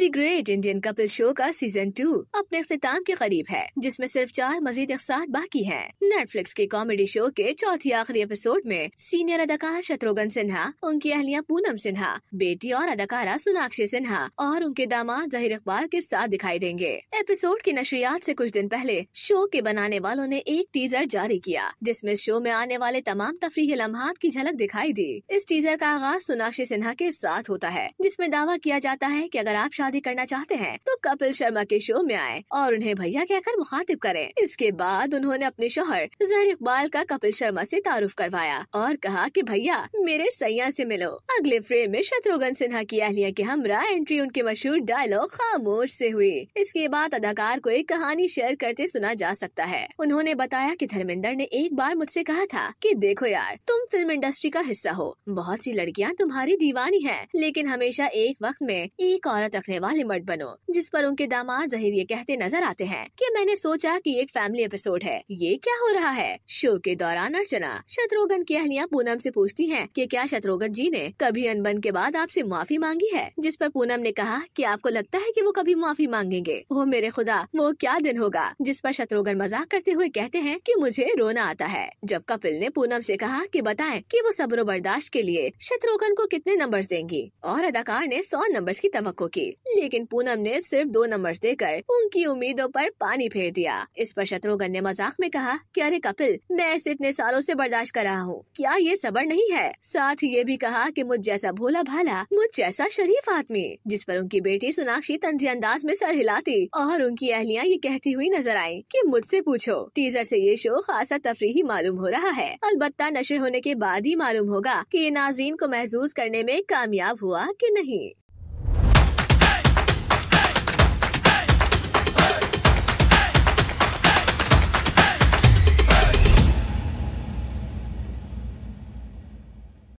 the great Indian Kapil show का season two अपने अख्ताम के करीब है जिसमे सिर्फ चार मजीद अकसात बाकी है नेटफ्लिक्स के कॉमेडी शो के चौथी आखिरी एपिसोड में सीनियर अदाकार शत्रुघ्न सिन्हा उनकी अहलिया पूनम सिन्हा बेटी और अदाकारा सोनाक्षी सिन्हा और उनके दामाद जहिर अखबार के साथ दिखाई देंगे एपिसोड की नशरियात ऐसी कुछ दिन पहले शो के बनाने वालों ने एक टीजर जारी किया जिसमे शो में आने वाले तमाम तफरी लम्हात की झलक दिखाई दी इस टीजर का आगाज सोनाक्षी सिन्हा के साथ होता है जिसमे दावा किया जाता है की अगर आप शादी शादी करना चाहते हैं तो कपिल शर्मा के शो में आए और उन्हें भैया कहकर मुखातिब करें इसके बाद उन्होंने अपने शोहर जहर इकबाल का कपिल शर्मा से तारुफ करवाया और कहा कि भैया मेरे सैया से मिलो अगले फ्रेम में शत्रुघ्न सिन्हा की अहलिया के हमरा एंट्री उनके मशहूर डायलॉग खामोश से हुई इसके बाद अदाकार को एक कहानी शेयर करते सुना जा सकता है उन्होंने बताया कि धर्मेंद्र ने एक बार मुझसे कहा था कि देखो यार तुम फिल्म इंडस्ट्री का हिस्सा हो बहुत सी लड़कियाँ तुम्हारी दीवानी है लेकिन हमेशा एक वक्त में एक औरत रखने करने वाले मर्द बनो जिस पर उनके दामाद जहिर ये कहते नजर आते हैं कि मैंने सोचा कि एक फैमिली एपिसोड है ये क्या हो रहा है शो के दौरान अर्चना शत्रुघ्न की अहलिया पूनम से पूछती हैं कि क्या शत्रुघ्न जी ने कभी अनबन के बाद आपसे माफी मांगी है जिस पर पूनम ने कहा कि आपको लगता है कि वो कभी माफी मांगेंगे ओ मेरे खुदा वो क्या दिन होगा जिस पर शत्रुघ्न मजाक करते हुए कहते हैं कि मुझे रोना आता है जब कपिल ने पूनम से कहा कि बताएं कि वो सब्र बर्दाश्त के लिए शत्रुघ्न को कितने नंबर्स देंगी और अदाकार ने सौ नंबर्स की तो की लेकिन पूनम ने सिर्फ दो नंबर देकर उनकी उम्मीदों पर पानी फेर दिया इस पर शत्रुघ्न ने मजाक में कहा कि अरे कपिल मैं इसे इतने सालों से बर्दाश्त कर रहा हूँ क्या ये सबर नहीं है साथ ही ये भी कहा कि मुझ जैसा भोला भाला मुझ जैसा शरीफ आदमी जिस पर उनकी बेटी सोनाक्षी तंजी अंदाज में सर हिलाती और उनकी अहलिया ये कहती हुई नजर आई की मुझसे पूछो टीजर ऐसी ये शो खासा तफरी मालूम हो रहा है अलबत्ता नशे होने के बाद ही मालूम होगा की ये नाजरीन को महसूस करने में कामयाब हुआ की नहीं